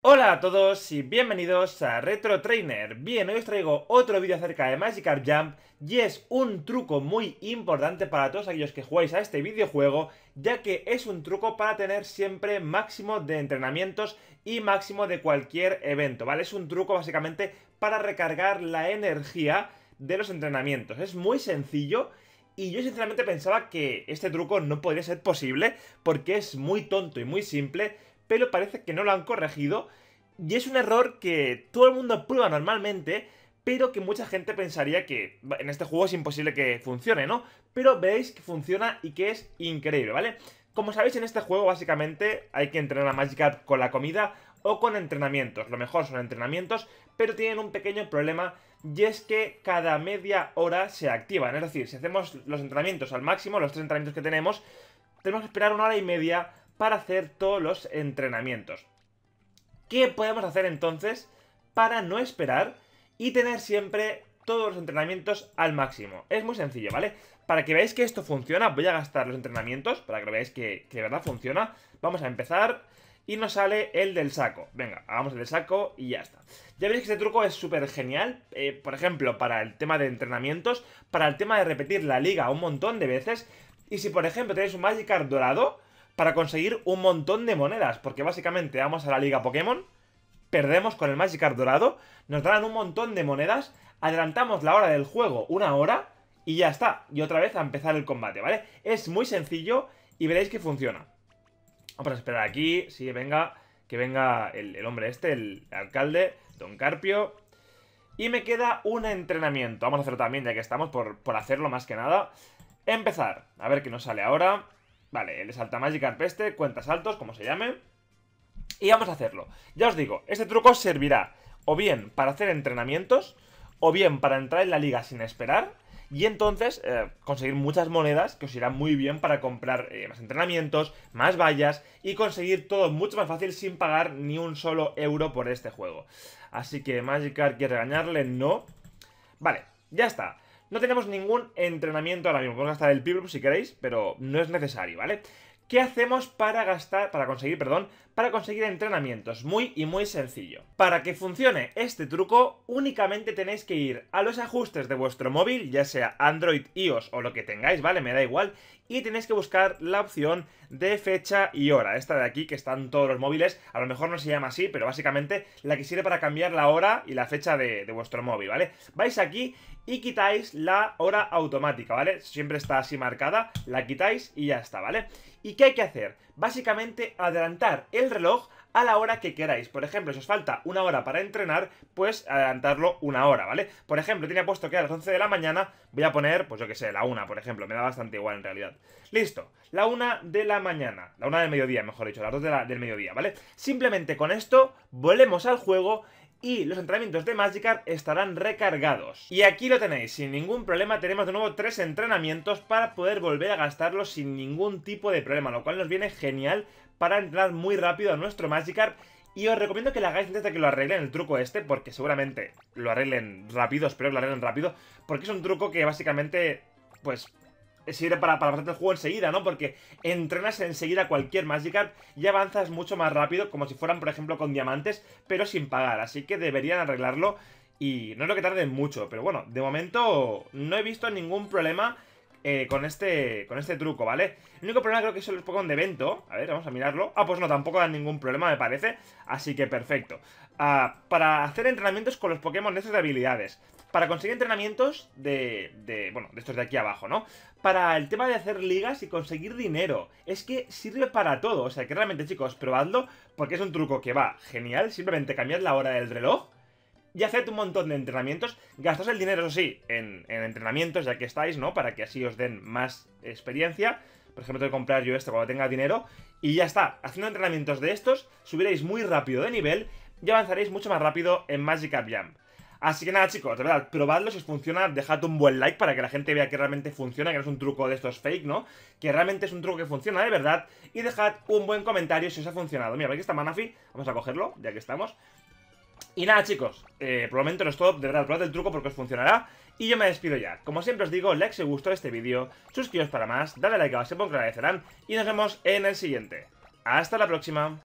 Hola a todos y bienvenidos a Retro Trainer. Bien, hoy os traigo otro vídeo acerca de Magic Jump y es un truco muy importante para todos aquellos que jugáis a este videojuego ya que es un truco para tener siempre máximo de entrenamientos y máximo de cualquier evento, ¿vale? Es un truco básicamente para recargar la energía de los entrenamientos. Es muy sencillo y yo sinceramente pensaba que este truco no podría ser posible porque es muy tonto y muy simple, pero parece que no lo han corregido y es un error que todo el mundo prueba normalmente, pero que mucha gente pensaría que en este juego es imposible que funcione, ¿no? Pero veis que funciona y que es increíble, ¿vale? Como sabéis, en este juego básicamente hay que entrenar a Magikarp con la comida o con entrenamientos. Lo mejor son entrenamientos, pero tienen un pequeño problema y es que cada media hora se activan. Es decir, si hacemos los entrenamientos al máximo, los tres entrenamientos que tenemos, tenemos que esperar una hora y media para hacer todos los entrenamientos. ¿Qué podemos hacer entonces para no esperar y tener siempre todos los entrenamientos al máximo? Es muy sencillo, ¿vale? Para que veáis que esto funciona, voy a gastar los entrenamientos, para que veáis que, de verdad funciona. Vamos a empezar y nos sale el del saco. Venga, hagamos el del saco y ya está. Ya veis que este truco es súper genial, eh, por ejemplo, para el tema de entrenamientos, para el tema de repetir la liga un montón de veces. Y si, por ejemplo, tenéis un Magikarp dorado, para conseguir un montón de monedas, porque básicamente vamos a la liga Pokémon, perdemos con el Magikarp dorado, nos dan un montón de monedas, adelantamos la hora del juego una hora y ya está, y otra vez a empezar el combate, ¿vale? Es muy sencillo y veréis que funciona. Vamos a esperar aquí, sí, venga, que venga el, hombre este, el alcalde, Don Carpio. Y me queda un entrenamiento, vamos a hacerlo también ya que estamos por, por hacerlo más que nada. Empezar, a ver qué nos sale ahora. Vale, el Magikarp este, cuentas altos, como se llame. Y vamos a hacerlo. Ya os digo, este truco servirá o bien para hacer entrenamientos, o bien para entrar en la liga sin esperar, y entonces eh, conseguir muchas monedas que os irán muy bien para comprar eh, más entrenamientos, más vallas y conseguir todo mucho más fácil sin pagar ni un solo euro por este juego. Así que Magikarp quiere regañarle, no. Vale, ya está. No tenemos ningún entrenamiento ahora mismo. Podemos gastar el People si queréis, pero no es necesario, ¿vale? ¿Qué hacemos para gastar, para conseguir, perdón, para conseguir entrenamientos? Muy y muy sencillo. Para que funcione este truco, únicamente tenéis que ir a los ajustes de vuestro móvil, ya sea Android, iOS o lo que tengáis, ¿vale? Me da igual. Y tenéis que buscar la opción de fecha y hora, esta de aquí que están todos los móviles, a lo mejor no se llama así, pero básicamente la que sirve para cambiar la hora y la fecha de, de vuestro móvil, ¿vale? Vais aquí y quitáis la hora automática, ¿vale? Siempre está así marcada, la quitáis y ya está, ¿vale? ¿Y qué hay que hacer? Básicamente adelantar el reloj a la hora que queráis. Por ejemplo, si os falta una hora para entrenar, pues adelantarlo una hora, ¿vale? Por ejemplo, tenía puesto que a las 11 de la mañana voy a poner, pues yo que sé, la una, por ejemplo. Me da bastante igual en realidad. Listo, la una de la mañana, la una del mediodía, mejor dicho, las dos del mediodía, ¿vale? Simplemente con esto volvemos al juego y los entrenamientos de Magikarp estarán recargados. Y aquí lo tenéis, sin ningún problema tenemos de nuevo tres entrenamientos para poder volver a gastarlos sin ningún tipo de problema, lo cual nos viene genial para entrar muy rápido a nuestro Magikarp y os recomiendo que lo hagáis antes de que lo arreglen el truco este, porque seguramente lo arreglen rápido, espero que lo arreglen rápido, porque es un truco que básicamente, pues, sirve para, para el juego enseguida, ¿no? Porque entrenas enseguida cualquier Magikarp y avanzas mucho más rápido, como si fueran, por ejemplo, con diamantes, pero sin pagar. Así que deberían arreglarlo y no es lo que tarden mucho. Pero bueno, de momento no he visto ningún problema eh, con, este, con este truco, ¿vale? El único problema creo que es los Pokémon de evento. A ver, vamos a mirarlo. Ah, pues no, tampoco dan ningún problema, me parece. Así que perfecto. Ah, para hacer entrenamientos con los Pokémon estos de habilidades. Para conseguir entrenamientos de, de, Bueno, de estos de aquí abajo, ¿no? Para el tema de hacer ligas y conseguir dinero. Es que sirve para todo. O sea, que realmente, chicos, probadlo porque es un truco que va genial. Simplemente cambiad la hora del reloj y haced un montón de entrenamientos. Gastad el dinero, eso sí, en, entrenamientos, ya que estáis, ¿no? Para que así os den más experiencia. Por ejemplo, tengo que comprar yo esto cuando tenga dinero. Y ya está, haciendo entrenamientos de estos, subiréis muy rápido de nivel y avanzaréis mucho más rápido en Magic Up Jam. Así que nada chicos, de verdad, probadlo si os funciona, dejad un buen like para que la gente vea que realmente funciona, que no es un truco de estos fake, ¿no? Que realmente es un truco que funciona de verdad y dejad un buen comentario si os ha funcionado. Mira, aquí está Manafi, vamos a cogerlo, ya que estamos. Y nada, chicos, eh, por el es todo, de verdad, probad el truco porque os funcionará. Y yo me despido ya. Como siempre os digo, like si os gustó este vídeo, suscribiros para más, dale like a se que agradecerán, y nos vemos en el siguiente. ¡Hasta la próxima!